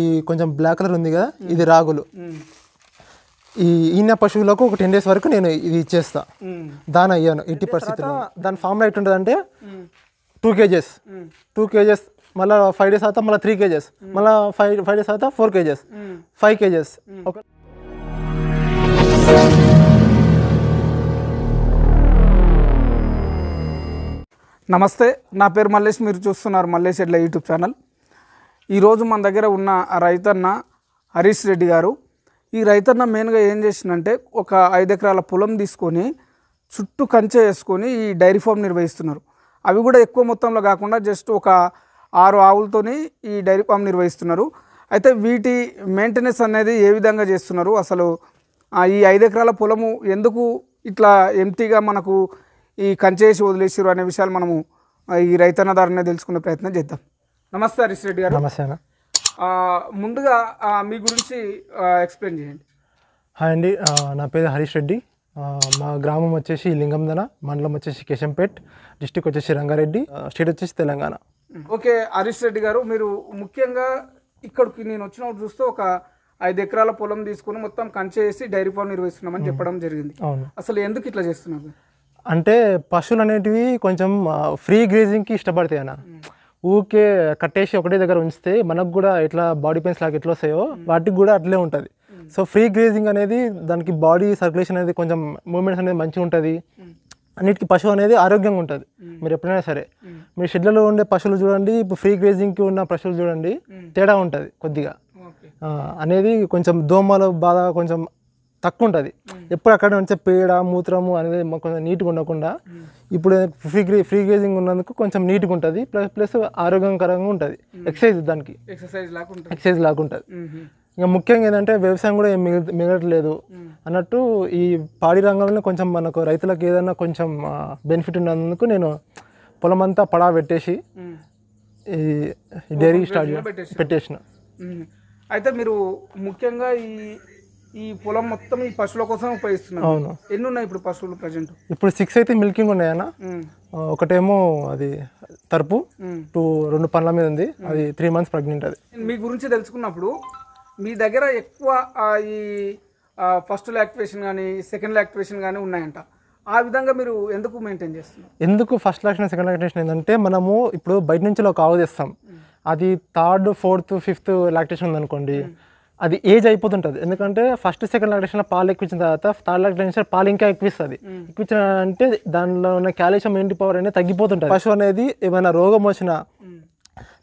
ఈ కొంచెం black colour ఉంది కదా ఇది రాగులు ఈ ఈయన పశువులకు ఒక టెన్ డేస్ వరకు నేను ఇది ఇచ్చేస్తా దాని అయ్యాను ఎట్టి పరిస్థితుల్లో దాని ఫామ్లో ఎట్టుంటుంది అంటే టూ కేజెస్ టూ కేజెస్ మళ్ళీ ఫైవ్ డేస్ తర్వాత మళ్ళీ త్రీ కేజెస్ మళ్ళీ ఫైవ్ ఫైవ్ డేస్ తర్వాత ఫోర్ కేజెస్ ఫైవ్ కేజెస్ ఒక నమస్తే నా పేరు మల్లేష్ మీరు చూస్తున్నారు మల్లేష్ ఎడ్ల యూట్యూబ్ ఛానల్ ఈరోజు మన దగ్గర ఉన్న రైతన్న హరీష్ రెడ్డి గారు ఈ రైతన్న మెయిన్గా ఏం చేసిందంటే ఒక ఐదు ఎకరాల పొలం తీసుకొని చుట్టూ కంచె వేసుకొని ఈ డైరీ ఫామ్ నిర్వహిస్తున్నారు అవి కూడా ఎక్కువ మొత్తంలో కాకుండా జస్ట్ ఒక ఆరు ఆవులతోని ఈ డైరీ ఫామ్ నిర్వహిస్తున్నారు అయితే వీటి మెయింటెనెన్స్ అనేది ఏ విధంగా చేస్తున్నారు అసలు ఈ ఐదు ఎకరాల పొలము ఎందుకు ఇట్లా ఎంటీగా మనకు ఈ కంచేసి వదిలేసారు అనే విషయాలు మనము ఈ రైతన్న ధరనే తెలుసుకునే ప్రయత్నం చేద్దాం నమస్తే హరీష్ రెడ్డి గారు నమస్తే ముందుగా మీ గురించి ఎక్స్ప్లెయిన్ చేయండి హాయ్ అండి నా పేరు హరీష్ రెడ్డి మా గ్రామం వచ్చేసి లింగందన మండలం వచ్చేసి కేశంపేట్ డిస్టిక్ వచ్చేసి రంగారెడ్డి స్టేట్ వచ్చేసి తెలంగాణ ఓకే హరీష్ రెడ్డి గారు మీరు ముఖ్యంగా ఇక్కడికి నేను వచ్చినప్పుడు చూస్తే ఒక ఐదు ఎకరాల పొలం తీసుకుని మొత్తం కంచేసి చేసి డైరీ ఫామ్ నిర్వహిస్తున్నామని చెప్పడం జరిగింది అసలు ఎందుకు ఇట్లా చేస్తున్నారు అంటే పశువులు అనేటివి కొంచెం ఫ్రీ గ్రేజింగ్కి ఇష్టపడతాయి అన్న ఊకే కట్టేసి ఒకటే దగ్గర ఉంచితే మనకు కూడా ఎట్లా బాడీ పెయిన్స్ లాగా ఎట్లా వస్తాయో వాటికి కూడా అట్లే ఉంటుంది సో ఫ్రీ గ్రేజింగ్ అనేది దానికి బాడీ సర్క్యులేషన్ అనేది కొంచెం మూమెంట్స్ అనేది మంచిగా ఉంటుంది అన్నిటికీ పశువు అనేది ఆరోగ్యంగా ఉంటుంది మీరు ఎప్పుడైనా సరే మీరు షెడ్లలో ఉండే పశువులు చూడండి ఇప్పుడు ఫ్రీ గ్రేజింగ్కి ఉన్న పశువులు చూడండి తేడా ఉంటుంది కొద్దిగా అనేది కొంచెం దోమల బాధ కొంచెం తక్కువ ఉంటుంది ఎప్పుడు అక్కడ నుంచి పేడ మూత్రము అనేది కొంచెం నీట్గా ఉండకుండా ఇప్పుడు ఫ్రీ ఫ్రీ గేజింగ్ ఉన్నందుకు కొంచెం నీట్గా ఉంటుంది ప్లస్ ప్లస్ ఆరోగ్యకరంగా ఉంటుంది ఎక్సర్సైజ్ దానికి ఎక్సర్సైజ్ ఉంటుంది ఇంకా ముఖ్యంగా ఏంటంటే వ్యవసాయం కూడా ఏం మిగలట్లేదు అన్నట్టు ఈ పాడి రంగంలో కొంచెం మనకు రైతులకు ఏదైనా కొంచెం బెనిఫిట్ ఉన్నందుకు నేను పొలం అంతా పడా పెట్టేసి ఈ డైరీ స్టార్ట్ పెట్టేసిన అయితే మీరు ముఖ్యంగా ఈ ఈ పొలం మొత్తం ఈ పశువుల కోసం ఉపయోగిస్తున్నాం అవును ఎన్ని ఉన్నాయి ఇప్పుడు పశువులు ప్రజెంట్ ఇప్పుడు సిక్స్ అయితే మిల్కింగ్ ఉన్నాయన్న ఒకటేమో అది తరపు టూ రెండు పండ్ల మీద ఉంది అది త్రీ మంత్స్ ప్రెగ్నెంట్ అది మీ గురించి తెలుసుకున్నప్పుడు మీ దగ్గర ఎక్కువ ఈ ఫస్ట్ లాక్టివేషన్ కానీ సెకండ్ యాక్టివేషన్ కానీ ఉన్నాయంట ఆ విధంగా మీరు ఎందుకు మెయింటైన్ చేస్తున్నారు ఎందుకు ఫస్ట్ లాక్షన్ సెకండ్ లాక్టేషన్ ఏంటంటే మనము ఇప్పుడు బయట నుంచి ఒక ఆవు తెస్తాం అది థర్డ్ ఫోర్త్ ఫిఫ్త్ లాక్టేషన్ ఉందనుకోండి అది ఏజ్ అయిపోతుంటుంది ఎందుకంటే ఫస్ట్ సెకండ్ లాక్టేషన్లో పాలు ఎక్కువ తర్వాత థర్డ్ లాక్టేషన్ పాలు ఇంకా ఎక్కువిస్తుంది ఎక్కువ అంటే దానిలో ఉన్న క్యాల్షియం ఇంటి పవర్ అనేది తగ్గిపోతుంటుంది పశువు అనేది ఏమైనా రోగం వచ్చినా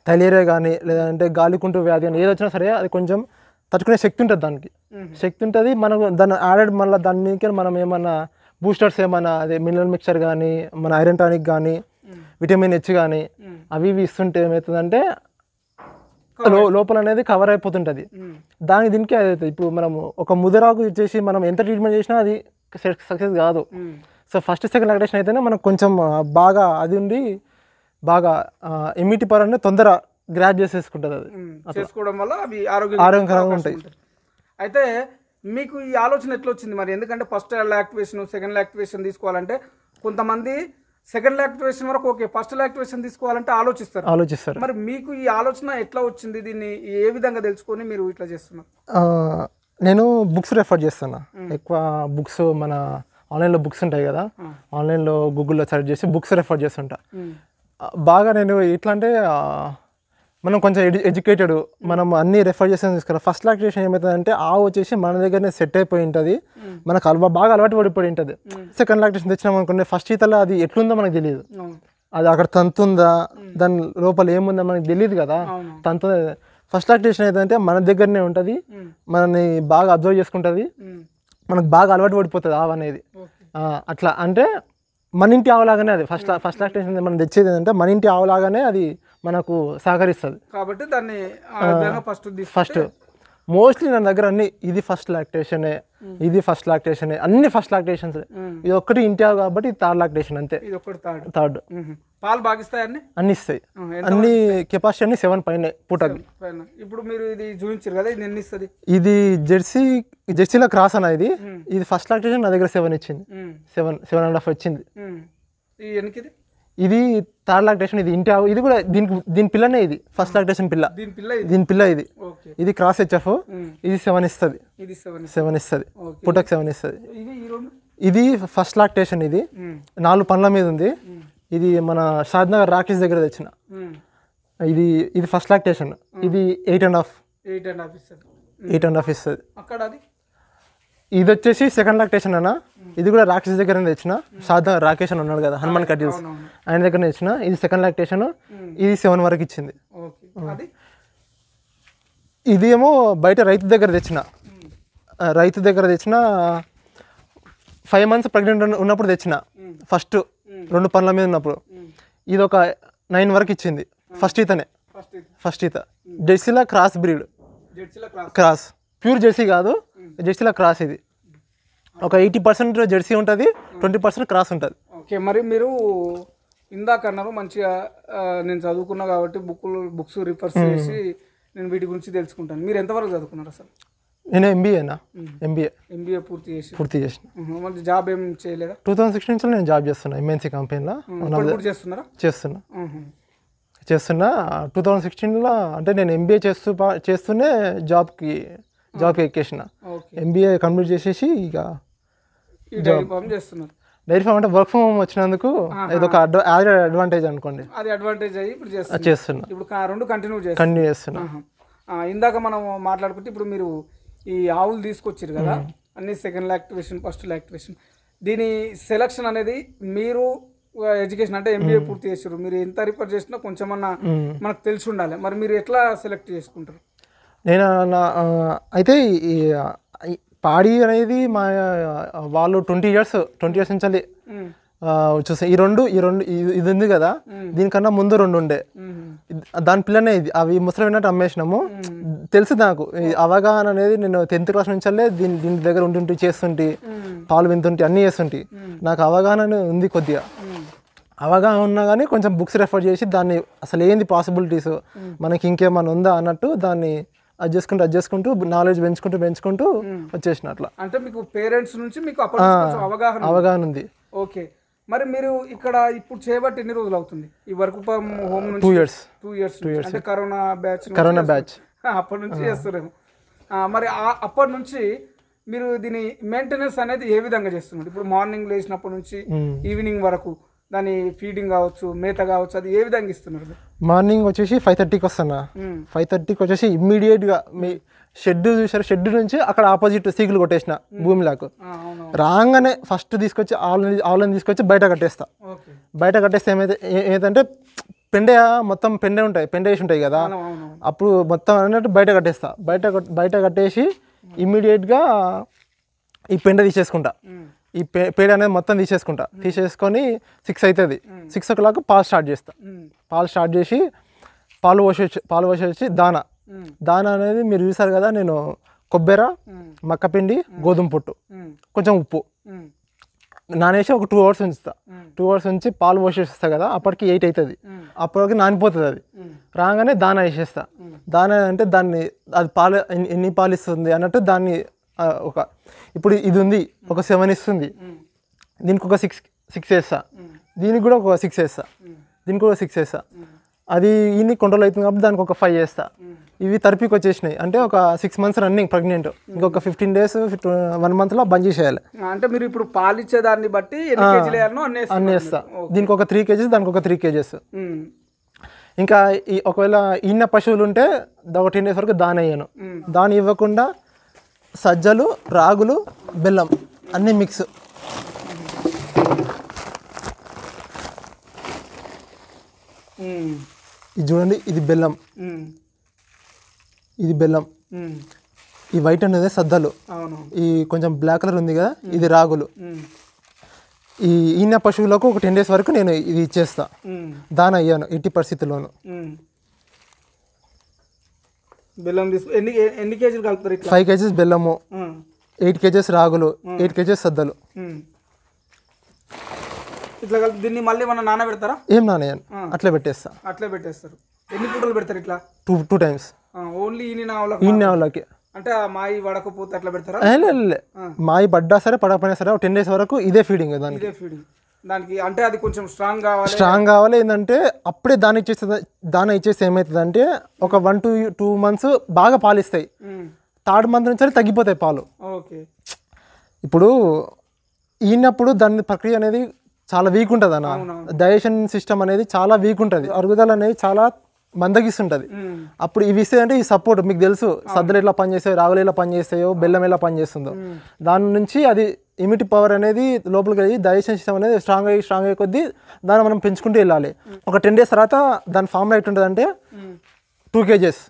తలేరే కానీ లేదంటే గాలికుంటూ వ్యాధి కానీ ఏది వచ్చినా సరే అది కొంచెం తట్టుకునే శక్తి ఉంటుంది దానికి శక్తి ఉంటుంది మనకు దాన్ని యాడెడ్ మళ్ళీ దాని మీద మనం ఏమన్నా బూస్టర్స్ ఏమన్నా అదే మినరల్ మిక్చర్ కానీ మన ఐరన్ టానిక్ కానీ విటమిన్ హెచ్ కానీ అవి ఇవి ఇస్తుంటే ఏమవుతుందంటే లో లోపల అనేది కవర్ అయిపోతుంటుంది దానికి దీనికి అది అవుతుంది ఇప్పుడు మనం ఒక ముదరాకు ఇచ్చేసి మనం ఎంత ట్రీట్మెంట్ చేసినా అది సక్సెస్ కాదు సో ఫస్ట్ సెకండ్ అగ్రేషన్ అయితేనే మనకు కొంచెం బాగా అది ఉండి బాగా ఇమ్యూనిటీ పరంగా తొందర గ్రాడ్ చేసేసుకుంటుంది అది చేసుకోవడం వల్ల అవి ఆరోగ్యం ఆరోగ్యకరంగా ఉంటాయి అయితే మీకు ఈ ఆలోచన ఎట్లా వచ్చింది మరి ఎందుకంటే ఫస్ట్ యాక్టివేషన్ సెకండ్ యాక్టివేషన్ తీసుకోవాలంటే కొంతమంది సెకండ్ యాక్టివేషన్ వరకు ఓకే ఫస్ట్ యాక్టివేషన్ తీసుకోవాలంటే ఆలోచిస్తారు ఆలోచిస్తారు మరి మీకు ఈ ఆలోచన ఎట్లా వచ్చింది దీన్ని ఏ విధంగా తెలుసుకొని మీరు ఇట్లా చేస్తున్నారు నేను బుక్స్ రెఫర్ చేస్తున్నా hmm. ఎక్కువ బుక్స్ మన ఆన్లైన్లో బుక్స్ ఉంటాయి కదా ఆన్లైన్లో గూగుల్లో సెర్చ్ చేసి బుక్స్ రెఫర్ చేస్తుంటా hmm. బాగా నేను ఎట్లా అంటే మనం కొంచెం ఎడ్యు ఎడ్యుకేటెడ్ మనం అన్ని రెఫర్ చేసిన తీసుకురా ఫస్ట్ లాక్టేషన్ ఏమవుతుందంటే ఆవు వచ్చేసి మన దగ్గరనే సెట్ అయిపోయి ఉంటుంది మనకు అలవా బాగా అలవాటు పడిపోయి ఉంటుంది సెకండ్ లాక్టేషన్ తెచ్చినాం అనుకుంటే ఫస్ట్ ఈతలో అది ఎట్లుందో మనకు తెలియదు అది అక్కడ తంతుందా దాని లోపల ఏముందో మనకు తెలియదు కదా తంతు ఫస్ట్ లాక్టేషన్ ఏంటంటే మన దగ్గరనే ఉంటుంది మనని బాగా అబ్జర్వ్ చేసుకుంటుంది మనకు బాగా అలవాటు పడిపోతుంది ఆవు అనేది అట్లా అంటే మన ఇంటి ఆవులాగానే అది ఫస్ట్ ఫస్ట్ లాక్టేషన్ మనం తెచ్చేది ఏంటంటే మన ఇంటి ఆవులాగానే అది మనకు సహకరిస్తుంది కాబట్టి దాన్ని ఫస్ట్ ఫస్ట్ మోస్ట్లీ నా దగ్గర అన్ని ఇది ఫస్ట్ లాక్టేషనే ఇది ఫస్ట్ లాక్టేషనే అన్ని ఫస్ట్ లాక్టేషన్స్ ఇది ఒక్కటి ఇంటి కాబట్టి థర్డ్ లాక్టేషన్ అంతే ఇది ఒకటి థర్డ్ థర్డ్ పాలు బాగిస్తాయని అన్ని అన్ని ఇస్తాయి అన్ని కెపాసిటీ అన్ని సెవెన్ పైన పూటకి ఇప్పుడు మీరు ఇది చూపించారు కదా ఇది ఎన్ని ఇస్తుంది ఇది జెర్సీ జెర్సీలో క్రాస్ అన్న ఇది ఇది ఫస్ట్ లాక్టేషన్ నా దగ్గర సెవెన్ ఇచ్చింది సెవెన్ సెవెన్ అండ్ హాఫ్ వచ్చింది ఇది థర్డ్ లాక్టేషన్ ఇది ఇంటి ఇది కూడా దీనికి దీని పిల్లనే ఇది ఫస్ట్ లాక్టేషన్ పిల్ల దీని పిల్ల దీని పిల్ల ఇది ఇది క్రాస్ హెచ్ఎఫ్ ఇది సెవెన్ ఇస్తుంది సెవెన్ ఇస్తుంది పుటక్ సెవెన్ ఇస్తుంది ఇది ఫస్ట్ లాక్టేషన్ ఇది నాలుగు పండ్ల మీద ఉంది ఇది మన నగర్ రాకేష్ దగ్గర తెచ్చిన ఇది ఇది ఫస్ట్ లాక్టేషన్ ఇది eight and half eight and half ఇస్తుంది ఎయిట్ అండ్ హాఫ్ ఇస్తుంది ఇది వచ్చేసి సెకండ్ లాక్టేషన్ అన్న ఇది కూడా రాక్షస్ దగ్గర తెచ్చిన సాధ రాకేష్ అని ఉన్నాడు కదా హనుమాన్ కడ్యూస్ ఆయన దగ్గర తెచ్చిన ఇది సెకండ్ లాక్టేషన్ ఇది సెవెన్ వరకు ఇచ్చింది ఇది ఏమో బయట రైతు దగ్గర తెచ్చిన రైతు దగ్గర తెచ్చిన ఫైవ్ మంత్స్ ప్రెగ్నెంట్ ఉన్నప్పుడు తెచ్చిన ఫస్ట్ రెండు పనుల మీద ఉన్నప్పుడు ఇది ఒక నైన్ వరకు ఇచ్చింది ఫస్ట్ ఈతనే ఫస్ట్ ఈత జెర్సీలా cross breed cross pure jersey కాదు జెర్సీ క్రాస్ ఇది ఒక ఎయిటీ పర్సెంట్ జెర్సీ ఉంటుంది ట్వంటీ పర్సెంట్ క్రాస్ ఉంటుంది ఓకే మరి మీరు ఇందాక అన్నారు మంచిగా నేను చదువుకున్నా కాబట్టి బుక్లు బుక్స్ రిఫర్స్ చేసి నేను వీటి గురించి తెలుసుకుంటాను మీరు ఎంతవరకు చదువుకున్నారు అసలు నేను ఎంబీఏ ఎంబీఏ ఎంబీఏ పూర్తి చేసి పూర్తి చేసిన మళ్ళీ జాబ్ ఏం చేయలేదా టూ థౌసండ్ సిక్స్టీన్ నుంచి నేను జాబ్ చేస్తున్నా ఎంఎన్సీ కంపెనీలో చేస్తున్నారా చేస్తున్నా చేస్తున్నా టూ థౌసండ్ సిక్స్టీన్లో అంటే నేను ఎంబీఏ చేస్తూ చేస్తూనే జాబ్కి జాబ్కి ఎక్కేసిన ఎంబీఏ కంప్లీట్ చేసేసి ఇక చేస్తున్నారు డైరీ ఫామ్ అంటే వర్క్ ఫ్రమ్ హోమ్ వచ్చినందుకు ఇది ఒక అడ్వాంటేజ్ అనుకోండి అది అడ్వాంటేజ్ ఇప్పుడు చేస్తున్నా ఇప్పుడు రెండు కంటిన్యూ కంటిన్యూ చేస్తున్నా ఇందాక మనం మాట్లాడుకుంటే ఇప్పుడు మీరు ఈ ఆవులు తీసుకొచ్చారు కదా అన్ని సెకండ్ యాక్టివేషన్ ఫస్ట్ యాక్టివేషన్ దీని సెలక్షన్ అనేది మీరు ఎడ్యుకేషన్ అంటే ఎంబీఏ పూర్తి చేసారు మీరు ఎంత రిఫర్ చేసినా కొంచెం అన్నా మనకు తెలిసి ఉండాలి మరి మీరు ఎట్లా సెలెక్ట్ చేసుకుంటారు నేను నా అయితే పాడి అనేది మా వాళ్ళు ట్వంటీ ఇయర్స్ ట్వంటీ ఇయర్స్ నుంచి చూసే ఈ రెండు ఈ రెండు ఇది ఉంది కదా దీనికన్నా ముందు రెండు ఉండే దాని పిల్లనే ఇది అవి ముసలి విన్నట్టు అమ్మేసినాము తెలుసు నాకు అవగాహన అనేది నేను టెన్త్ క్లాస్ నుంచి దీని దీని దగ్గర ఉంటుంటే చేస్తుంటే పాలు వింటుంటే అన్నీ చేస్తుంటే నాకు అవగాహన ఉంది కొద్దిగా అవగాహన ఉన్నా కానీ కొంచెం బుక్స్ రెఫర్ చేసి దాన్ని అసలు ఏంది పాసిబిలిటీస్ మనకి ఇంకేమైనా ఉందా అన్నట్టు దాన్ని అది చేసుకుంటూ అది చేసుకుంటూ నాలెడ్జ్ పెంచుకుంటూ పెంచుకుంటూ వచ్చేసిన అట్లా అంటే మీకు పేరెంట్స్ నుంచి మీకు అవగాహన అవగాహన ఉంది ఓకే మరి మీరు ఇక్కడ ఇప్పుడు చేయబట్టి ఎన్ని రోజులు అవుతుంది ఈ work from home two years two years two years corona batch corona batch అప్పటి నుంచి చేస్తున్నాము మరి అప్పటి నుంచి మీరు దీని మెయింటెనెన్స్ అనేది ఏ విధంగా చేస్తున్నారు ఇప్పుడు మార్నింగ్ లేచినప్పటి నుంచి ఈవినింగ్ వరకు దాని ఫీడింగ్ కావచ్చు మేత కావచ్చు అది ఏ విధంగా ఇస్తున్నారు మార్నింగ్ వచ్చేసి ఫైవ్ థర్టీకి వస్తున్నా ఫైవ్ థర్టీకి వచ్చేసి ఇమ్మీడియట్గా మీ షెడ్ చూసారు షెడ్ నుంచి అక్కడ ఆపోజిట్ సీకులు కొట్టేసిన భూమిలాకు రాగానే ఫస్ట్ తీసుకొచ్చి ఆవులని ఆవులను తీసుకొచ్చి బయట కట్టేస్తా బయట కట్టేస్తే ఏమైతే ఏంటంటే పెండె మొత్తం పెండే ఉంటాయి పెండ వేసి ఉంటాయి కదా అప్పుడు మొత్తం అన్నట్టు బయట కట్టేస్తా బయట బయట కట్టేసి ఇమ్మీడియట్గా ఈ పెండ తీసేసుకుంటా ఈ పే పేడ అనేది మొత్తం తీసేసుకుంటా తీసేసుకొని సిక్స్ అవుతుంది సిక్స్ ఓ క్లాక్ పాలు స్టార్ట్ చేస్తా పాలు స్టార్ట్ చేసి పాలు పోసేసి పాలు పోసేసి దానా దానా అనేది మీరు చూసారు కదా నేను కొబ్బెర మక్కపిండి గోధుమ పొట్టు కొంచెం ఉప్పు నానేసి ఒక టూ అవర్స్ ఉంచుతా టూ అవర్స్ ఉంచి పాలు పోసేస్తా కదా అప్పటికి ఎయిట్ అవుతుంది అప్పటికి నానిపోతుంది అది రాగానే దానా వేసేస్తా దానా అంటే దాన్ని అది పాలు ఎన్ని పాలు ఇస్తుంది అన్నట్టు దాన్ని ఒక ఇప్పుడు ఇది ఉంది ఒక సెవెన్ ఇస్తుంది దీనికి ఒక సిక్స్ సిక్స్ వేస్తా దీనికి కూడా ఒక సిక్స్ వేస్తా దీనికి కూడా సిక్స్ వేస్తా అది ఇన్ని కంట్రోల్ అవుతుంది కాబట్టి దానికి ఒక ఫైవ్ వేస్తా ఇవి థెరపీకి వచ్చేసినాయి అంటే ఒక సిక్స్ మంత్స్ రన్నింగ్ ప్రెగ్నెంట్ ఇంకొక ఫిఫ్టీన్ డేస్ వన్ మంత్ లో బంద్ చేసేయాలి అంటే మీరు ఇప్పుడు పాలిచ్చే దాన్ని బట్టి అన్ని వేస్తా దీనికి ఒక త్రీ కేజీస్ దానికి ఒక త్రీ కేజెస్ ఇంకా ఒకవేళ ఇన్న పశువులు ఉంటే ఒక టెన్ డేస్ వరకు దాని అయ్యాను దాని ఇవ్వకుండా సజ్జలు రాగులు బెల్లం అన్నీ మిక్స్ ఇది చూడండి ఇది బెల్లం ఇది బెల్లం ఈ వైట్ అనేది సద్దలు ఈ కొంచెం బ్లాక్ కలర్ ఉంది కదా ఇది రాగులు ఈ ఈయన పశువులకు ఒక టెన్ డేస్ వరకు నేను ఇది ఇచ్చేస్తా దాన అయ్యాను ఇట్టి పరిస్థితుల్లోనూ బెల్లం తీసుకు ఎన్ని ఎన్ని కేజీలు కలుపుతారు ఫైవ్ కేజీస్ బెల్లము ఎయిట్ కేజెస్ రాగులు ఎయిట్ కేజీస్ సద్దలు ఇట్లా కలిపి దీన్ని మళ్ళీ మన నాన పెడతారా ఏం నానేయను అట్లే పెట్టేస్తా అట్లే పెట్టేస్తారు ఎన్ని పూటలు పెడతారు ఇట్లా టూ టూ టైమ్స్ ఓన్లీ ఈయన నావలకి ఈయన నావలకి అంటే మాయి పడకపోతే అట్లా పెడతారా మాయి పడ్డా సరే పడకపోయినా సరే టెన్ డేస్ వరకు ఇదే ఫీడింగ్ దానికి ఇదే ఫీడింగ్ దానికి అంటే అది కొంచెం స్ట్రాంగ్ కావాలి స్ట్రాంగ్ కావాలి ఏంటంటే అప్పుడే దాని ఇచ్చేసి దాని ఇచ్చేసి ఏమవుతుంది అంటే ఒక వన్ టూ టూ మంత్స్ బాగా పాలు ఇస్తాయి థర్డ్ hmm. మంత్ నుంచి తగ్గిపోతాయి పాలు ఓకే ఇప్పుడు ఈనప్పుడు దాని ప్రక్రియ అనేది చాలా వీక్ ఉంటుంది అన్న డైజెషన్ సిస్టమ్ అనేది చాలా వీక్ ఉంటుంది అరుగుదల అనేది చాలా మందగిస్తుంటుంది hmm. అప్పుడు ఇవి ఇస్తే అంటే ఈ సపోర్ట్ మీకు తెలుసు సద్దలు ఎట్లా పనిచేస్తాయో రాగులు ఎలా పనిచేస్తాయో బెల్లం ఎలా పనిచేస్తుందో hmm. దాని నుంచి అది ఇమ్యూనిటీ పవర్ అనేది లోపలికి వెళ్ళి డైజెషన్ సిస్టమ్ అనేది స్ట్రాంగ్ అయ్యి స్ట్రాంగ్ అయ్యే కొద్దీ దాన్ని మనం పెంచుకుంటూ వెళ్ళాలి ఒక టెన్ డేస్ తర్వాత దాని ఫామ్ ఉంటుంది అంటే టూ కేజెస్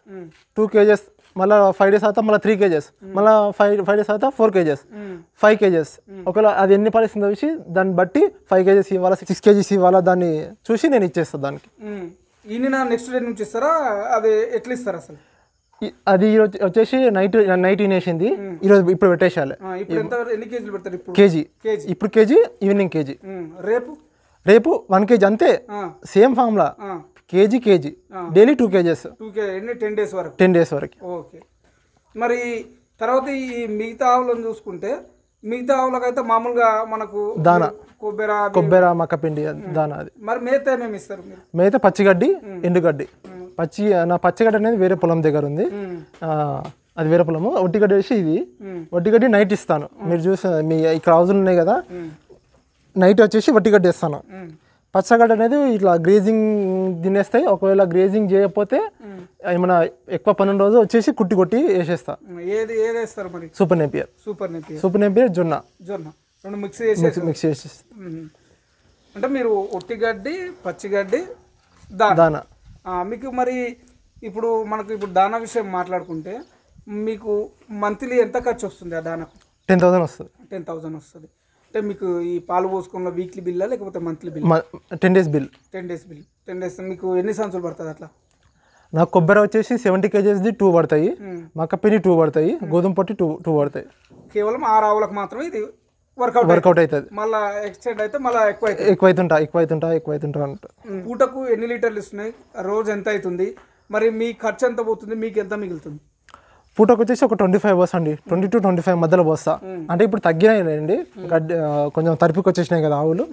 టూ కేజెస్ మళ్ళీ ఫైవ్ డేస్ తర్వాత మళ్ళీ త్రీ కేజెస్ మళ్ళీ ఫైవ్ ఫైవ్ డేస్ తర్వాత ఫోర్ కేజెస్ ఫైవ్ కేజెస్ ఒకవేళ అది ఎన్ని పడేసిందో చూసి దాన్ని బట్టి ఫైవ్ కేజెస్ ఇవ్వాలా సిక్స్ కేజీస్ ఇవ్వాలా దాన్ని చూసి నేను ఇచ్చేస్తాను దానికి నెక్స్ట్ డే నుంచి ఇస్తారా అది ఎట్లా ఇస్తారు అసలు అది వచ్చేసి నైట్ నైట్ వినేసింది ఈరోజు ఇప్పుడు పెట్టేసేయాలి ఎన్ని కేజీలు పెడతారు ఇప్పుడు కేజీ కేజీ ఇప్పుడు కేజీ ఈవినింగ్ కేజీ రేపు రేపు వన్ కేజీ అంతే same formula kg kg daily two kgs two kg ten days వరకు టెన్ డేస్ వరకు ఓకే మరి తర్వాత ఈ మిగతా ఆవులను చూసుకుంటే మిగతా ఆవులకైతే మామూలుగా మనకు దానా కొబ్బెర కొబ్బెర మక్కపిండి పిండి దానా అది మరి మేత ఏమేమి ఇస్తారు మేత పచ్చిగడ్డి ఎండుగడ్డి పచ్చి నా పచ్చిగడ్డ అనేది వేరే పొలం దగ్గర ఉంది అది వేరే పొలము ఒట్టిగడ్డ వేసి ఇది ఒట్టిగడ్డి నైట్ ఇస్తాను మీరు చూసిన మీ ఇక్కడ హౌజులు ఉన్నాయి కదా నైట్ వచ్చేసి వట్టిగడ్డ ఇస్తాను పచ్చగడ్డ అనేది ఇట్లా గ్రేజింగ్ తినేస్తాయి ఒకవేళ గ్రేజింగ్ చేయకపోతే ఏమైనా ఎక్కువ పన్నెండు రోజులు వచ్చేసి కుట్టి కొట్టి వేసేస్తా ఏది ఏది మరి super Napier super Napier super Napier జొన్న జొన్న రెండు మిక్స్ చేసి మిక్స్ చేసి అంటే మీరు ఒట్టిగడ్డి పచ్చిగడ్డి దానా మీకు మరి ఇప్పుడు మనకు ఇప్పుడు దానా విషయం మాట్లాడుకుంటే మీకు మంత్లీ ఎంత ఖర్చు వస్తుంది ఆ దానకు టెన్ థౌసండ్ వస్తుంది టెన్ థౌసండ్ వస్తుంది అంటే మీకు ఈ పాలు పోసుకున్న వీక్లీ బిల్లా లేకపోతే monthly bill ten days bill ten days bill ten days మీకు ఎన్ని సంవత్సరాలు పడుతుంది అట్లా నాకు కొబ్బరి వచ్చేసి సెవెంటీ కేజీస్ది టూ పడతాయి మక్క టూ పడతాయి గోధుమ పొట్టి టూ టూ పడతాయి కేవలం ఆరు ఆవులకు మాత్రమే ఇది వర్కౌట్ అవుతుంది మళ్ళీ ఎక్స్టెండ్ అయితే మళ్ళీ ఎక్కువ ఎక్కువ అవుతుంటా ఎక్కువ అవుతుంటా ఎక్కువ అంట పూటకు ఎన్ని లీటర్లు ఇస్తున్నాయి రోజు ఎంత అవుతుంది మరి మీ ఖర్చు ఎంత పోతుంది మీకు ఎంత మిగులుతుంది పూటకు వచ్చేసి ఒక ట్వంటీ ఫైవ్ బస్ అండి ట్వంటీ టు ట్వంటీ ఫైవ్ మధ్యలో బస్తా అంటే ఇప్పుడు తగ్గినాయి అండి కొంచెం తరిపికి వచ్చేసినాయి కదా ఆవులు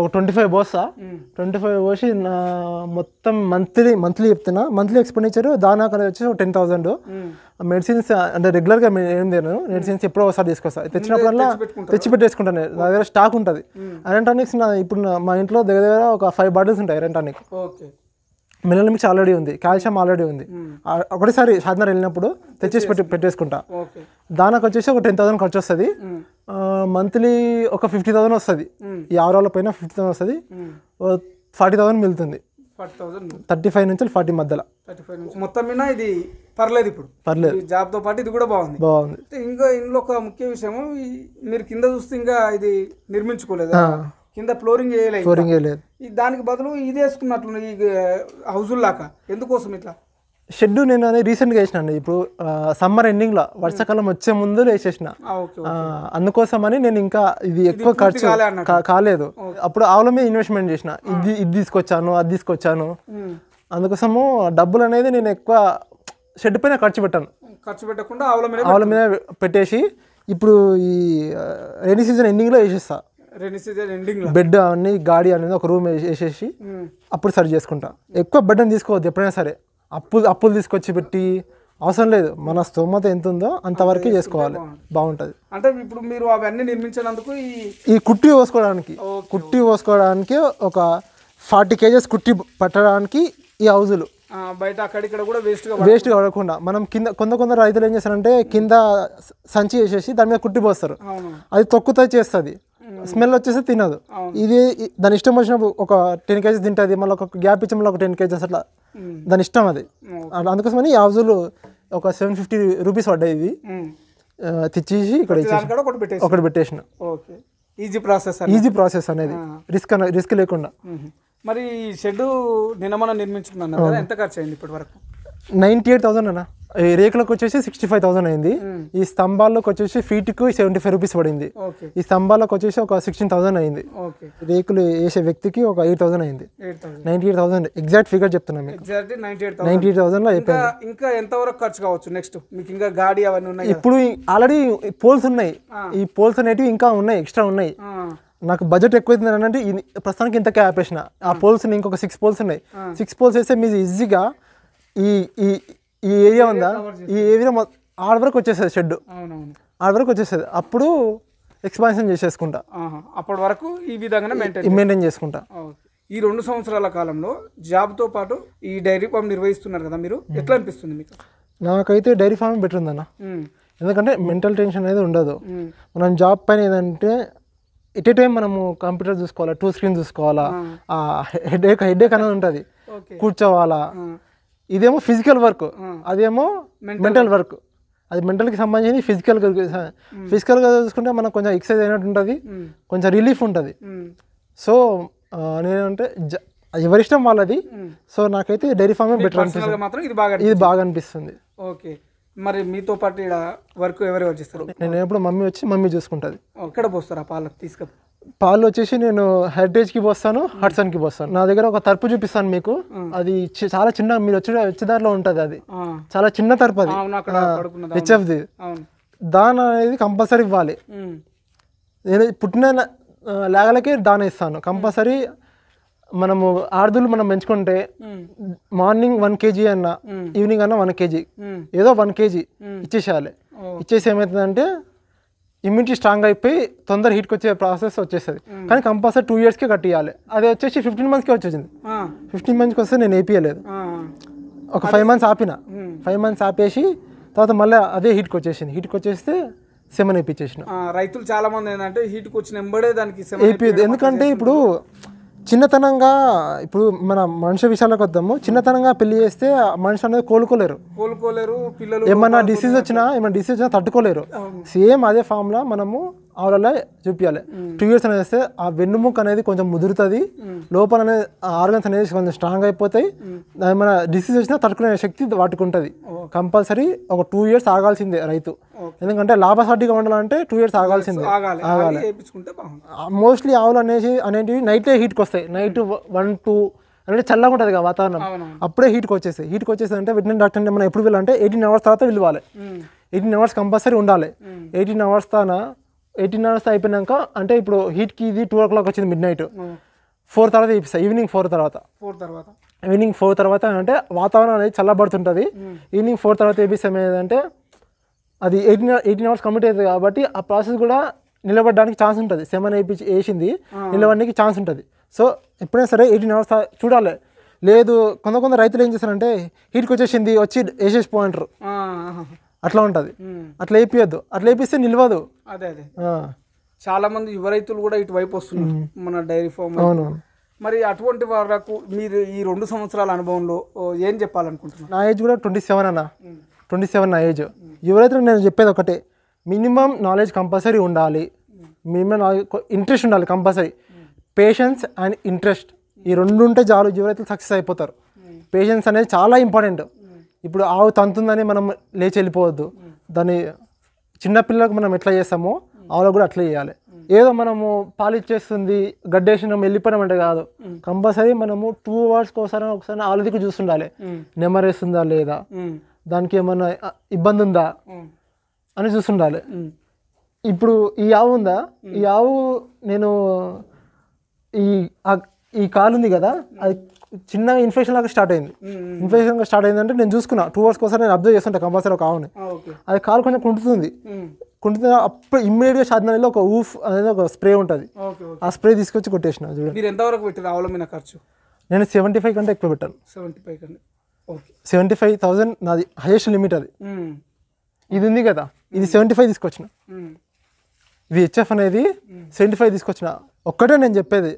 ఒక ట్వంటీ ఫైవ్ పోస్తా ట్వంటీ ఫైవ్ పోసి నా మొత్తం మంత్లీ మంత్లీ చెప్తున్నా మంత్లీ ఎక్స్పెండిచర్ దానా కలర్ వచ్చి టెన్ థౌసండ్ మెడిసిన్స్ అంటే రెగ్యులర్గా ఏం తిన్నాను మెడిసిన్స్ ఎప్పుడో ఒకసారి తీసుకొస్తా తెచ్చినప్పుడల్లా తెచ్చి పెట్టేసుకుంటాను నా దగ్గర స్టాక్ ఉంటుంది ఐరన్ నా ఇప్పుడు మా ఇంట్లో దగ్గర దగ్గర ఒక ఫైవ్ బాటిల్స్ ఉంటాయి iron okay mineral mix already ఉంది కాల్షియం ఆల్రెడీ ఉంది ఒకటిసారి సాధన వెళ్ళినప్పుడు తెచ్చేసి పెట్టి పెట్టేసుకుంటా దానికి వచ్చేసి ఒక టెన్ థౌసండ్ ఖర్చు వస్తుంది మంత్లీ ఒక ఫిఫ్టీ థౌసండ్ వస్తుంది ఈ ఆరు పైన ఫిఫ్టీ థౌసండ్ వస్తుంది ఫార్టీ థౌసండ్ మిగులుతుంది థర్టీ ఫైవ్ నుంచి ఫార్టీ మధ్యలో మొత్తం మీద ఇది పర్లేదు ఇప్పుడు పర్లేదు జాబ్ తో పాటు ఇది కూడా బాగుంది బాగుంది ఇంకా ఇందులో ఒక ముఖ్య విషయము మీరు కింద చూస్తే ఇంకా ఇది నిర్మించుకోలేదు కింద ఫ్లోరింగ్ వేయలేదు ఫ్లోరింగ్ వేయలేదు దానికి బదులు ఇది వేసుకున్నట్లు ఈ లాగా ఎందుకోసం ఇట్లా షెడ్ నేను అది రీసెంట్గా వేసిన అండి ఇప్పుడు సమ్మర్ ఎండింగ్లో వర్షాకాలం వచ్చే ముందు వేసేసిన అని నేను ఇంకా ఇది ఎక్కువ ఖర్చు కాలేదు అప్పుడు ఆవుల మీద ఇన్వెస్ట్మెంట్ చేసిన ఇది ఇది తీసుకొచ్చాను అది తీసుకొచ్చాను అందుకోసము డబ్బులు అనేది నేను ఎక్కువ షెడ్ పైన ఖర్చు పెట్టాను ఖర్చు పెట్టకుండా ఆవుల మీద ఆవుల మీద పెట్టేసి ఇప్పుడు ఈ రెయినీ సీజన్ ఎండింగ్లో వేసేస్తాను బెడ్ అవన్నీ గాడి అనేది ఒక రూమ్ వేసేసి అప్పుడు సరి చేసుకుంటా ఎక్కువ బెడ్ అని తీసుకోవద్దు ఎప్పుడైనా సరే అప్పులు అప్పులు తీసుకొచ్చి పెట్టి అవసరం లేదు మన స్తోమత ఎంత ఉందో అంతవరకే చేసుకోవాలి బాగుంటది అంటే ఇప్పుడు మీరు అవన్నీ నిర్మించినందుకు ఈ కుట్టి పోసుకోవడానికి కుట్టి పోసుకోవడానికి ఒక ఫార్టీ కేజెస్ కుట్టి పట్టడానికి ఈ హౌజులు బయట అక్కడిక్కడ కూడా వేస్ట్ వేస్ట్ పడకుండా మనం కింద కొంత కొంత రైతులు ఏం చేస్తారంటే కింద సంచి వేసేసి దాని మీద కుట్టి పోస్తారు అది తొక్కుతా చేస్తుంది స్మెల్ వచ్చేసి తినదు ఇది దాని ఇష్టం వచ్చినప్పుడు ఒక టెన్ కేజీస్ తింటుంది మళ్ళీ ఒక గ్యాప్ ఇచ్చి మళ్ళీ ఒక టెన్ కేజీస్ అట్లా దాని ఇష్టం అది అందుకోసమని యాజులు ఒక సెవెన్ ఫిఫ్టీ రూపీస్ పడ్డాయి ఇది తెచ్చేసి ఇక్కడ ఒకటి పెట్టేసిన ఈజీ ప్రాసెస్ ఈజీ ప్రాసెస్ అనేది రిస్క్ రిస్క్ లేకుండా మరి ఈ షెడ్ నిన్న మనం నిర్మించుకున్నాను ఎంత ఖర్చు అయింది ఇప్పటి వరకు నైన్టీ ఎయిట్ థౌసండ్ అన్న రేకులకు వచ్చేసి సిక్స్టీ ఫైవ్ థౌసండ్ అయింది ఈ స్తంభాల్లోకి వచ్చేసి కు సెవెంటీ ఫైవ్ రూపీస్ పడింది ఈ స్తంభాలకు వచ్చేసి ఒక సిక్స్టీన్ థౌసండ్ అయింది రేకులు వేసే వ్యక్తికి ఒక ఎయిట్ థౌసండ్ అయింది ninety eight thousand exact figure చెప్తున్నాను నైన్టీ ఎయిట్ థౌసండ్ లో ఇంకా ఎంత వరకు ఖర్చు కావచ్చు నెక్స్ట్ మీకు ఇంకా గాడి అవన్నీ ఉన్నాయి ఇప్పుడు ఆల్రెడీ పోల్స్ ఉన్నాయి ఈ పోల్స్ అనేటివి ఇంకా ఉన్నాయి ఎక్స్ట్రా ఉన్నాయి నాకు బడ్జెట్ ఎక్కువ అంటే ప్రస్తుతానికి ఇంత క్యాప్ వేసిన ఆ పోల్స్ ఇంకొక సిక్స్ పోల్స్ ఉన్నాయి సిక్స్ పోల్స్ వేస్తే మీరు ఈజీగా ఈ ఈ ఈ ఏరియా ఉందా ఈ ఏరియా ఆడ వరకు వచ్చేసేది షెడ్ ఆడ వరకు వచ్చేసేది అప్పుడు ఎక్స్పాన్షన్ చేసేసుకుంటా అప్పటి వరకు ఈ విధంగా మెయింటైన్ మెయింటైన్ చేసుకుంటా ఈ రెండు సంవత్సరాల కాలంలో జాబ్తో పాటు ఈ డైరీ ఫామ్ నిర్వహిస్తున్నారు కదా మీరు ఎట్లా అనిపిస్తుంది మీకు నాకైతే డైరీ ఫామ్ బెటర్ ఉందన్న ఎందుకంటే మెంటల్ టెన్షన్ అనేది ఉండదు మనం జాబ్ పైన ఏదంటే ఎట్ ఎ టైం మనము కంప్యూటర్ చూసుకోవాలా టూ స్క్రీన్ చూసుకోవాలా హెడ్ హెడ్ ఏక్ అనేది ఉంటుంది కూర్చోవాలా ఇదేమో ఫిజికల్ వర్క్ అదేమో మెంటల్ వర్క్ అది మెంటల్కి సంబంధించి ఫిజికల్ ఫిజికల్గా చూసుకుంటే మనకు కొంచెం ఎక్సర్సైజ్ అయినట్టు ఉంటుంది కొంచెం రిలీఫ్ ఉంటుంది సో నేనంటే అది వరిష్టం వాళ్ళది సో నాకైతే డైరీ ఫార్మే బెటర్ అనిపిస్తుంది ఇది బాగా అనిపిస్తుంది ఓకే మరి మీతో పాటు ఇక్కడ వర్క్ ఎవరెవరు చేస్తారు నేను ఎప్పుడు మమ్మీ వచ్చి మమ్మీ చూసుకుంటుంది ఎక్కడ పోస్తారు ఆ పాలు తీసుకు పాలు వచ్చేసి నేను హెరిటేజ్కి పోస్తాను హడ్సన్కి పోస్తాను నా దగ్గర ఒక తర్పు చూపిస్తాను మీకు అది చాలా చిన్న మీరు వచ్చే వచ్చేదారిలో ఉంటుంది అది చాలా చిన్న తర్పు అది హెచ్ఎఫ్ది దాన అనేది కంపల్సరీ ఇవ్వాలి నేను పుట్టిన లేగలకి దాన ఇస్తాను కంపల్సరీ మనము ఆర్దులు మనం పెంచుకుంటే మార్నింగ్ వన్ కేజీ అన్న ఈవినింగ్ అన్న వన్ కేజీ ఏదో వన్ కేజీ ఇచ్చేసేయాలి ఇచ్చేసి ఏమవుతుందంటే ఇమ్యూనిటీ స్ట్రాంగ్ అయిపోయి తొందర హీట్కి వచ్చే ప్రాసెస్ వచ్చేస్తుంది కానీ కంపల్సరీ టూ ఇయర్స్కి కట్టియాలి అది వచ్చేసి ఫిఫ్టీన్ మంత్స్కి వచ్చేసింది ఫిఫ్టీన్ మంత్స్కి వస్తే నేను ఏపీయలేదు ఒక ఫైవ్ మంత్స్ ఆపిన ఫైవ్ మంత్స్ ఆపేసి తర్వాత మళ్ళీ అదే హీట్కి వచ్చేసింది హీట్కి వచ్చేస్తే సెమన్ వేయించేసిన రైతులు చాలా మంది ఏంటంటే హీట్కి వచ్చిన ఎంబడే దానికి ఎందుకంటే ఇప్పుడు చిన్నతనంగా ఇప్పుడు మన మనిషి విషయాలకు వద్దాము చిన్నతనంగా పెళ్లి చేస్తే మనిషి అనేది కోలుకోలేరు కోలుకోలేరు పిల్లలు ఏమన్నా డిసీజ్ వచ్చినా ఏమైనా డిసీజ్ వచ్చినా తట్టుకోలేరు సేమ్ అదే ఫామ్లా మనము ఆవిడ చూపించాలి టూ ఇయర్స్ అనేది ఆ వెన్నుముక అనేది కొంచెం ముదురుతుంది లోపల అనేది ఆర్గన్స్ అనేది కొంచెం స్ట్రాంగ్ అయిపోతాయి దాని మన డిసీజ్ వచ్చినా తట్టుకునే శక్తి వాటికి ఉంటుంది కంపల్సరీ ఒక టూ ఇయర్స్ ఆగాల్సిందే రైతు ఎందుకంటే లాభసాటిగా ఉండాలంటే టూ ఇయర్స్ ఆగాల్సిందే ఆగాలి మోస్ట్లీ ఆవులు అనేసి అనేటివి నైట్ హీట్కి వస్తాయి నైట్ వన్ టూ అంటే చల్లగా ఉంటుంది కదా వాతావరణం అప్పుడే హీట్కి వచ్చేస్తాయి హీట్కి వచ్చేసి అంటే వెటనరీ డాక్టర్ మనం ఎప్పుడు వెళ్ళాలంటే ఎయిటీన్ అవర్స్ తర్వాత వెళ్ళవాలి ఎయిటీన్ అవర్స్ కంపల్సరీ ఉండాలి ఎయిటీన్ అవర్స్ తాన ఎయిటీన్ అవర్స్ అయిపోయినాక అంటే ఇప్పుడు హీట్కి ఇది టూ ఓ క్లాక్ వచ్చింది మిడ్ నైట్ ఫోర్ తర్వాత ఇప్పిస్తాయి ఈవినింగ్ ఫోర్ తర్వాత ఫోర్ తర్వాత ఈవినింగ్ ఫోర్ తర్వాత అంటే వాతావరణం అనేది చల్లబడుతుంటుంది ఈవినింగ్ ఫోర్ తర్వాత చేపిస్తాం ఏంటంటే అది ఎయిటీన్ ఎయిటీన్ అవర్స్ కంప్లీట్ అవుతుంది కాబట్టి ఆ ప్రాసెస్ కూడా నిలబడడానికి ఛాన్స్ ఉంటుంది సెమన్ వేయించి వేసింది నిలబడడానికి ఛాన్స్ ఉంటుంది సో ఎప్పుడైనా సరే ఎయిటీన్ అవర్స్ చూడాలి లేదు కొంత కొంత రైతులు ఏం చేస్తారంటే హీట్కి వచ్చేసింది వచ్చి పోయింటారు అట్లా ఉంటుంది అట్లా వేపియద్దు అట్లా వేపిస్తే నిలవదు అదే అదే చాలా మంది యువ రైతులు కూడా ఇటువైపు వస్తున్నారు మన డైరీ ఫామ్ మరి అటువంటి వరకు మీరు ఈ రెండు సంవత్సరాల అనుభవంలో ఏం చెప్పాలనుకుంటున్నారు నా ఏజ్ కూడా ట్వంటీ సెవెన్ అన్న ట్వంటీ సెవెన్ నా ఏజ్ యువరైతులు నేను చెప్పేది ఒకటే మినిమం నాలెడ్జ్ కంపల్సరీ ఉండాలి మినిమం ఇంట్రెస్ట్ ఉండాలి కంపల్సరీ పేషెన్స్ అండ్ ఇంట్రెస్ట్ ఈ రెండు ఉంటే చాలు యువరైతులు సక్సెస్ అయిపోతారు పేషెన్స్ అనేది చాలా ఇంపార్టెంట్ ఇప్పుడు ఆవు తంతుందని మనం లేచి వెళ్ళిపోవద్దు దాన్ని చిన్నపిల్లలకు మనం ఎట్లా చేస్తామో ఆవులకు కూడా అట్లా చేయాలి ఏదో మనము పాలిచ్చేస్తుంది గడ్డేసినాం అంటే కాదు కంపల్సరీ మనము టూ అవర్స్కి కోసం ఒకసారి ఆవుల దిక్కు చూస్తుండాలి నెమరేస్తుందా లేదా దానికి ఏమన్నా ఇబ్బంది ఉందా అని చూస్తుండాలి ఇప్పుడు ఈ ఆవు ఉందా ఈ ఆవు నేను ఈ ఈ కాలు ఉంది కదా అది చిన్నగా ఇన్ఫెక్షన్ లాగా స్టార్ట్ అయింది ఇన్ఫెక్షన్ స్టార్ట్ అయింది అంటే నేను చూసుకున్నా టూ అవర్స్ కోసం నేను అబ్జర్వ్ చేస్తుంటా కంపల్సరీ ఒక అది కాలు కొంచెం కుంటుతుంది కుంటుంది అప్పుడు ఇమ్మీడియట్ గా షాద్నాలో ఒక ఊఫ్ అనేది ఒక స్ప్రే ఉంటుంది ఆ స్ప్రే తీసుకొచ్చి కొట్టేసిన ఎంతవరకు ఖర్చు నేను సెవెంటీ ఫైవ్ కంటే ఎక్కువ పెట్టాను సెవెంటీ ఫైవ్ థౌసండ్ నాది హైయెస్ట్ లిమిట్ అది ఇది ఉంది కదా ఇది సెవెంటీ ఫైవ్ తీసుకొచ్చిన ఇది హెచ్ఎఫ్ అనేది సెవెంటీ ఫైవ్ తీసుకొచ్చిన ఒక్కటే నేను చెప్పేది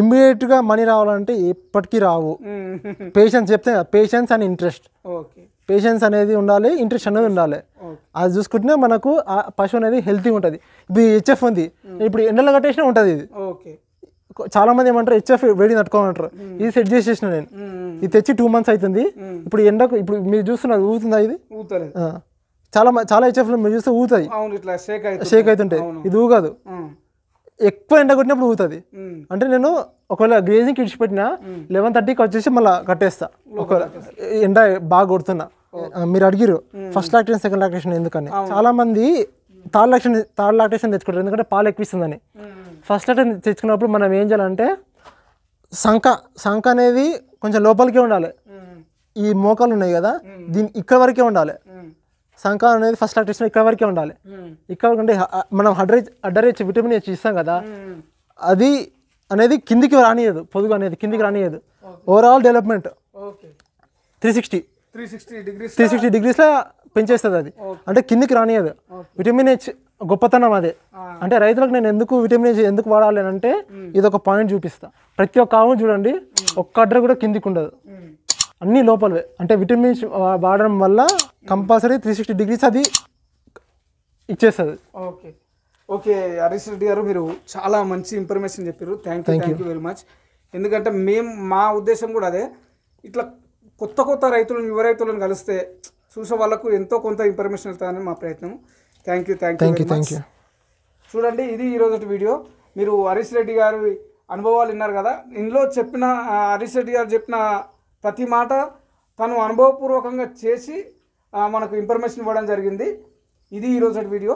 ఇమ్మీడియట్గా మనీ రావాలంటే ఎప్పటికీ రావు పేషెన్స్ చెప్తే పేషెన్స్ అండ్ ఇంట్రెస్ట్ పేషెన్స్ అనేది ఉండాలి ఇంట్రెస్ట్ అనేది ఉండాలి అది చూసుకుంటే మనకు ఆ పశువు అనేది హెల్తీగా ఉంటుంది ఇప్పుడు హెచ్ఎఫ్ ఉంది ఇప్పుడు ఎండలో కట్టేసిన ఉంటుంది ఇది చాలా మంది ఏమంటారు హెచ్ఎఫ్ వేడి నట్టుకోమంటారు ఇది సెట్ చేసేసిన నేను ఇది తెచ్చి టూ మంత్స్ అవుతుంది ఇప్పుడు ఎండకు ఇప్పుడు మీరు చూస్తున్నారు ఊగుతుందా ఇది చాలా చాలా హెచ్ఎఫ్ మీరు చూస్తే ఊగుతుంది షేక్ అవుతుంటాయి ఇది ఊగదు ఎక్కువ ఎండ కొట్టినప్పుడు ఊగుతుంది అంటే నేను ఒకవేళ గ్రేజింగ్ ఇడిచిపెట్టినా లెవెన్ థర్టీకి వచ్చేసి మళ్ళీ కట్టేస్తా ఒకవేళ ఎండ బాగా కొడుతున్నా మీరు అడిగిరు ఫస్ట్ లాక్టేషన్ సెకండ్ లాక్టేషన్ ఎందుకని చాలా మంది థర్డ్ లాక్టేషన్ థర్డ్ లాక్టేషన్ తెచ్చుకుంటారు ఎందుకంటే పాలు ఎక్కువ ఇస్తుందని ఫస్ట్ లాక్టేషన్ తెచ్చుకున్నప్పుడు మనం ఏం చేయాలంటే సంఖ సంఖ అనేది కొంచెం లోపలికే ఉండాలి ఈ మోకాలు ఉన్నాయి కదా దీని ఇక్కడ వరకే ఉండాలి సంకాలం అనేది ఫస్ట్ అట్రాక్షన్ ఇక్కడ వరకే ఉండాలి hmm. ఇక్కడ అంటే మనం హడ్రేజ్ అడ్డరేజ్ విటమిన్ వచ్చి ఇస్తాం కదా hmm. అది అనేది కిందికి రానియదు పొదుగు అనేది కిందికి ah. రానియదు overall development three sixty three sixty degrees three sixty డిగ్రీస్లో పెంచేస్తుంది అది అంటే కిందికి రానియదు విటమిన్ హెచ్ గొప్పతనం అదే ah. అంటే రైతులకు నేను ఎందుకు విటమిన్ హెచ్ ఎందుకు వాడాలి అంటే ఇది ఒక పాయింట్ చూపిస్తా ప్రతి ఒక్క ఆవును చూడండి hmm. ఒక్క అడ్ర కూడా కిందికి ఉండదు అన్ని లోపలవే అంటే విటమిన్ వాడడం వల్ల కంపల్సరీ త్రీ సిక్స్టీ డిగ్రీస్ అది ఇచ్చేస్తుంది ఓకే ఓకే హరీష్ రెడ్డి గారు మీరు చాలా మంచి ఇన్ఫర్మేషన్ చెప్పారు thank you thank you very much ఎందుకంటే మేము మా ఉద్దేశం కూడా అదే ఇట్లా కొత్త కొత్త రైతులను యువ రైతులను కలిస్తే చూసే వాళ్ళకు ఎంతో కొంత ఇన్ఫర్మేషన్ వెళ్తామని మా ప్రయత్నం thank you thank you thank you చూడండి ఇది ఈరోజు వీడియో మీరు హరీష్ రెడ్డి గారి అనుభవాలు విన్నారు కదా ఇందులో చెప్పిన హరీష్ రెడ్డి గారు చెప్పిన ప్రతి మాట తను అనుభవపూర్వకంగా చేసి మనకు ఇన్ఫర్మేషన్ ఇవ్వడం జరిగింది ఇది ఈరోజు వీడియో